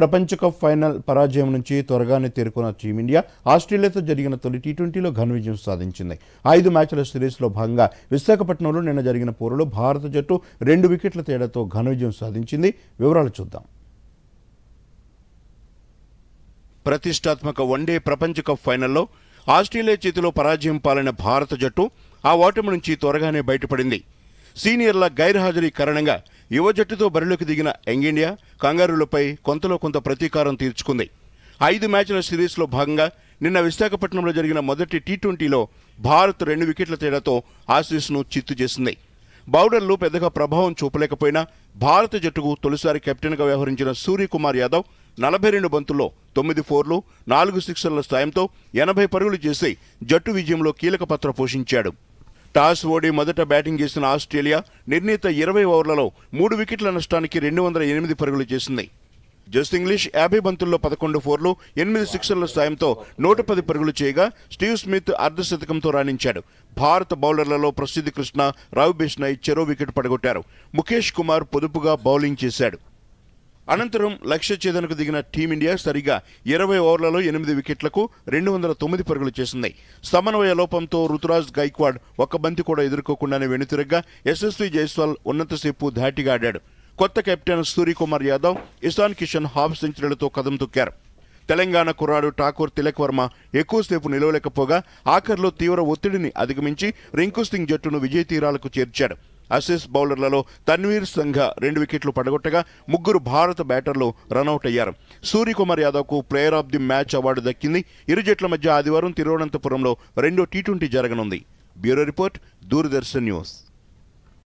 ప్రపంచ cup final పరాజయం నుంచి త్వరగానే తేరుకున్న టీమిండియా ఆస్ట్రేలియాతో జరిగిన తొలి టీ ట్వంటీలో ఘన విజయం సాధించింది ఐదు మ్యాచ్ల సిరీస్లో భాగంగా విశాఖపట్నంలో నిన్న జరిగిన పోరులో భారత జట్టు రెండు వికెట్ల తేడాతో ఘన విజయం సాధించింది వివరాలు చూద్దాం ప్రతిష్టాత్మక వన్డే ప్రపంచ కప్ ఫైనల్లో ఆస్ట్రేలియా చేతిలో పరాజయం పాలైన భారత జట్టు ఆ ఓటమి నుంచి త్వరగానే బయటపడింది సీనియర్ల గైర్హాజరీ కారణంగా యువ జట్టుతో బరిలోకి దిగిన యంగ్ ఇండియా కంగారులపై కొంతలో కొంత ప్రతీకారం తీర్చుకుంది ఐదు మ్యాచ్ల సిరీస్లో భాగంగా నిన్న విశాఖపట్నంలో జరిగిన మొదటి టీ ట్వంటీలో భారత్ రెండు వికెట్ల తేడాతో ఆసీస్ను చిత్తు చేసింది బౌలర్లు పెద్దగా ప్రభావం చూపలేకపోయినా భారత జట్టుకు తొలిసారి కెప్టెన్గా వ్యవహరించిన సూర్యకుమార్ యాదవ్ నలభై రెండు బంతుల్లో తొమ్మిది ఫోర్లు నాలుగు సిక్సర్ల సాయంతో ఎనభై పరుగులు చేసి జట్టు విజయంలో కీలక పాత్ర పోషించాడు టాస్ ఓడి మొదట బ్యాటింగ్ చేసిన ఆస్ట్రేలియా నిర్ణీత ఇరవై ఓవర్లలో మూడు వికెట్ల నష్టానికి రెండు వందల ఎనిమిది పరుగులు చేసింది జస్ట్ ఇంగ్లీష్ యాభై బంతుల్లో పదకొండు ఫోర్లు ఎనిమిది సిక్సర్ల సాయంతో నూట పది పరుగులు చేయగా స్టీవ్ స్మిత్ అర్ధశతకంతో రాణించాడు భారత బౌలర్లలో ప్రసిద్ధి కృష్ణ రావు బిష్ణయ్ చెరో వికెట్ పడగొట్టారు ముఖేష్ కుమార్ పొదుపుగా బౌలింగ్ చేశాడు అనంతరం లక్ష్య ఛేదనకు దిగిన టీమిండియా సరిగా ఇరవై ఓవర్లలో ఎనిమిది వికెట్లకు రెండు వందల తొమ్మిది పరుగులు చేసింది సమన్వయ లోపంతో రుతురాజ్ గైక్వాడ్ ఒక్క బంతి కూడా ఎదుర్కోకుండానే వెనుతిరగ్గా యశస్వి జైస్వాల్ ఉన్నతసేపు ధాటిగా ఆడాడు కొత్త కెప్టెన్ సూర్యకుమార్ యాదవ్ ఇషాన్ కిషన్ హాఫ్ సెంచరీలతో కదం తొక్కారు తెలంగాణ కుర్రాడు ఠాకూర్ తిలక్ వర్మ ఎక్కువసేపు నిలవలేకపోగా ఆఖర్లో తీవ్ర ఒత్తిడిని అధిగమించి రింకు సింగ్ జట్టును విజయ తీరాలకు చేర్చాడు అసెస్ బౌలర్లలో తన్వీర్ సంఘ రెండు వికెట్లు పడగొట్టగా ముగ్గురు భారత బ్యాటర్లు రనౌట్ అయ్యారు సూర్యకుమార్ యాదవ్కు player of the match award దక్కింది ఇరు జట్ల మధ్య ఆదివారం తిరువనంతపురంలో రెండో టీ ట్వంటీ జరగనుంది బ్యూరో రిపోర్ట్ దూరదర్శన్ న్యూస్